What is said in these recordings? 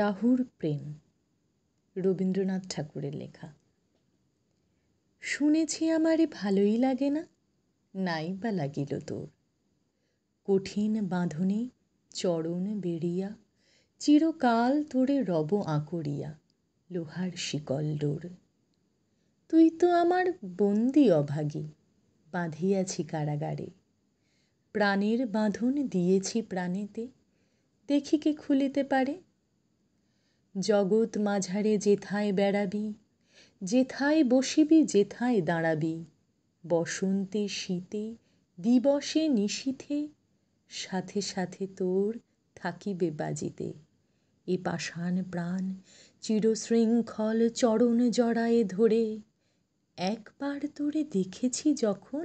রাহুর প্রেম রবীন্দ্রনাথ ঠাকুরের লেখা শুনেছি আমারে ভালোই লাগে না নাই বা লাগিল তোর কঠিন বাঁধনে চরণ বেড়িয়া চিরকাল তোরে রব আঁকড়িয়া লোহার শিকল ডোর তুই তো আমার বন্দি অভাগী বাঁধিয়াছি কারাগারে প্রাণের বাঁধন দিয়েছি প্রাণেতে দেখি কে খুলিতে পারে জগৎ মাঝারে যেথায় বেড়াবি যেথায় বসিবি যেথায় দাঁড়াবি বসন্তে শীতে দিবসে নিশীথে সাথে সাথে তোর থাকিবে বাজিতে এ পাষাণ প্রাণ চিরশৃঙ্খল চরণ জড়ায়ে ধরে একবার তোরে দেখেছি যখন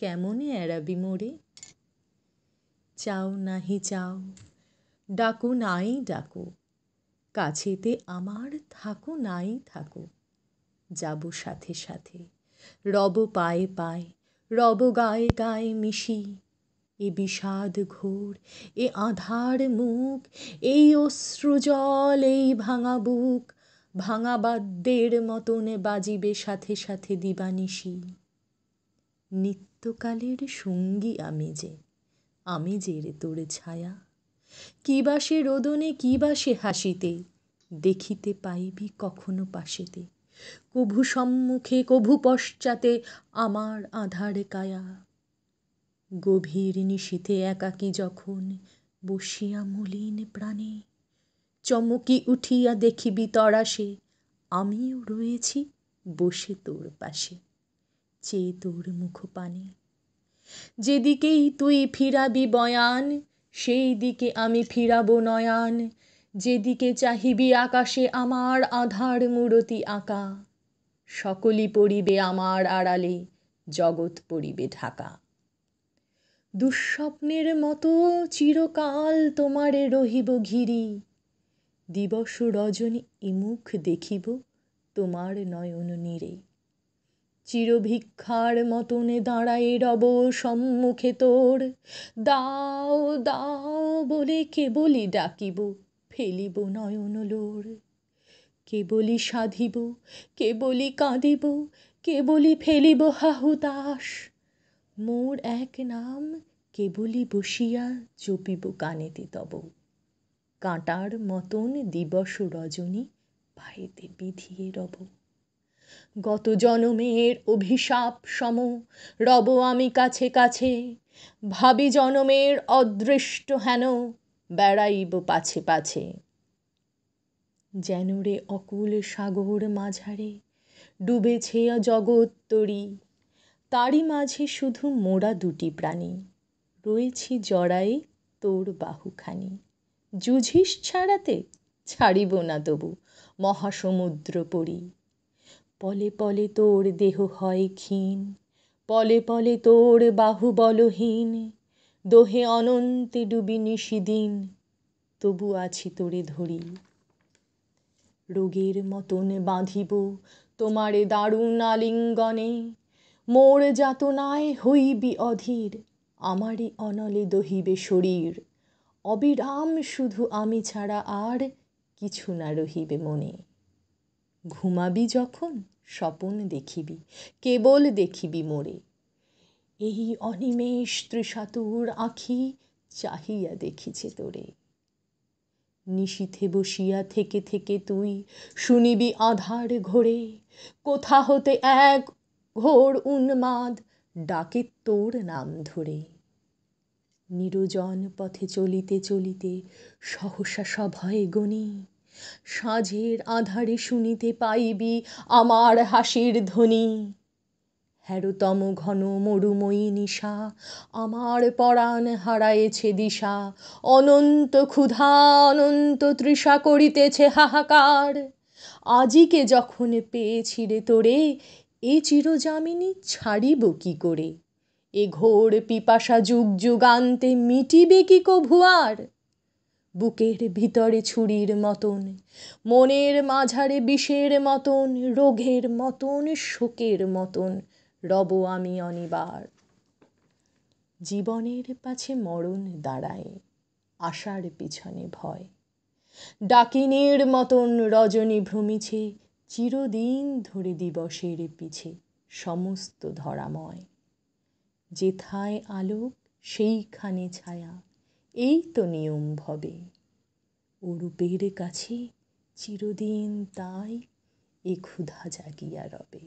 কেমনে এড়াবি মোরে চাও নাহি চাও ডাকো নাই ডাকো কাছেতে আমার থাকো নাই থাকো যাব সাথে সাথে রব পায়ে পায়ে রব গায়ে গায়ে মিশি এ বিষাদ ঘোর এ আঁধার মুখ এই অশ্রুজল এই ভাঙা বুক ভাঙা বাদ্যের মতনে বাজিবে সাথে সাথে দিবানিশি নিত্যকালের সঙ্গী আমি যে আমি যে রে তোর ছায়া কী বা সে রোদনে কী বা সে হাসিতে দেখিতে পাইবি কখনো পাশেতে কভু সম্মুখে কভু পশ্চাতে আমার আঁধার কায়া গভীর নিশীথে একাকী যখন বসিয়া মলিন প্রাণে চমকি উঠিয়া দেখিবি তরাসে আমিও রয়েছি বসে তোর পাশে চেয়ে তোর মুখপানে যেদিকেই তুই ফিরাবি বয়ান সেই দিকে আমি ফিরাব নয়ান যেদিকে চাহিবি আকাশে আমার আধার মূরতি আঁকা সকলই পড়িবে আমার আড়ালে জগৎ পড়িবে ঢাকা দুঃস্বপ্নের মতো চিরকাল তোমারে রহিব ঘিরি দিবস রজনী ইমুখ দেখিব তোমার নয়ন নীরে চিরভিক্ষার মতনে দাঁড়ায় রব সম্মুখে তোর দাও দাও বলে কেবলই ডাকিব ফেলিব নয়ন লোর কেবলি সাধিব কেবলি কাঁদিব কেবলি ফেলিব হাহুতাশ মোর এক নাম কেবলি বসিয়া চপিব কানেতে তব কাঁটার মতন দিবস রজনী পায়েতে বিধিয়ে রব গত জনমের অভিশাপ সম রব আমি কাছে কাছে ভাবি জনমের অদৃষ্ট হেন বেড়াইব পাছে পাছে যেন রে অকুল সাগর মাঝারে ডুবেছে জগৎ তরি তারি মাঝে শুধু মোরা দুটি প্রাণী রয়েছি জড়ায়ে তোর বাহুখানি জুঝিস ছাড়াতে ছাড়িব না তবু মহাসমুদ্র পড়ি পলে পলে তোর দেহ হয় ক্ষীণ পলে পলে তোর বাহু বলহীন দোহে অনন্তে ডুবি নিশিদিন তবু আছি তোরে ধরি রোগের মতন বাঁধিব তোমারে দারুণ আলিঙ্গনে মোর যাতনায় হইবি অধীর আমারই অনলে দহিবে শরীর অবিরাম শুধু আমি ছাড়া আর কিছু না রহিবে মনে ঘুমাবি যখন স্বপন দেখিবি কেবল দেখিবি মোরে এই অনিমেষ ত্রিশাতুর আঁখি চাহিয়া দেখিছে তোরে নিশীথে বসিয়া থেকে থেকে তুই শুনিবি আঁধার ঘোরে কোথা হতে এক ঘোর উন্মাদ ডাকে তোর নাম ধরে নিরজন পথে চলিতে চলিতে সহসা সভয়ে গণি সাঁঝের আঁধারে শুনিতে পাইবি আমার হাসির ধ্বনি হেনতম ঘন মরুময়ী নিশা আমার পরাণ হারায়েছে দিশা অনন্ত ক্ষুধা অনন্ত তৃষা করিতেছে হাহাকার আজিকে যখন পেয়েছি রে তোরে এ চিরযামিনী ছাড়িব কি করে এ ঘোর পিপাসা যুগ যুগান্তে মিটিবে কি কভুয়ার বুকের ভিতরে ছুরির মতন মনের মাঝারে বিষের মতন রোগের মতন শোকের মতন রব আমি অনিবার জীবনের পাছে মরণ দাঁড়ায় আশার পিছনে ভয় ডাকিনীর মতন রজনী ভ্রমিছে চিরদিন ধরে দিবসের পিছে সমস্ত ধরাময় যেথায় আলোক সেইখানে ছায়া এই তো নিয়ম ভবে ওরূপের কাছে চিরদিন তাই এ ক্ষুধা জাগিয়া রবে